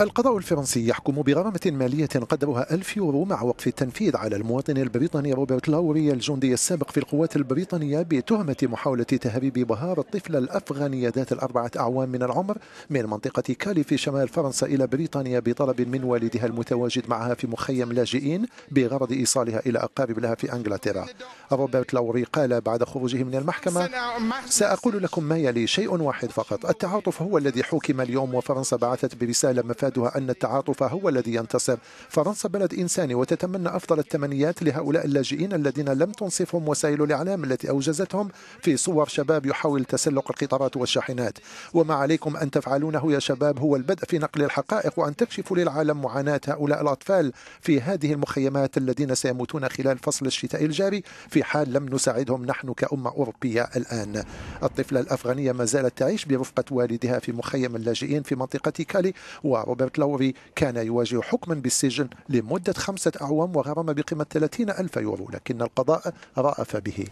القضاء الفرنسي يحكم بغرامة مالية قدرها 1000 يورو مع وقف التنفيذ على المواطن البريطاني روبرت لاوري الجندي السابق في القوات البريطانية بتهمة محاولة تهريب بهار الطفلة الأفغانية ذات الأربعة أعوام من العمر من منطقة كالي في شمال فرنسا إلى بريطانيا بطلب من والدها المتواجد معها في مخيم لاجئين بغرض إيصالها إلى أقارب لها في أنجلترا روبرت لاوري قال بعد خروجه من المحكمة سأقول لكم ما يلي شيء واحد فقط التعاطف هو الذي حكم اليوم وفرنسا بعثت برسالة مفاتيح اعتقادها أن التعاطف هو الذي ينتصر فرنسا بلد إنساني وتتمنى أفضل التمنيات لهؤلاء اللاجئين الذين لم تنصفهم وسائل الإعلام التي أوجزتهم في صور شباب يحاول تسلق القطارات والشاحنات وما عليكم أن تفعلونه يا شباب هو البدء في نقل الحقائق وأن تكشفوا للعالم معاناة هؤلاء الأطفال في هذه المخيمات الذين سيموتون خلال فصل الشتاء الجاري في حال لم نساعدهم نحن كأمة أوروبية الآن الطفلة الأفغانية ما زالت تعيش برفقة والدها في مخيم اللاجئين في منطقة كالي وربما روبرت لوري كان يواجه حكما بالسجن لمدة خمسة أعوام وغرم بقيمة 30 ألف يورو لكن القضاء رأف به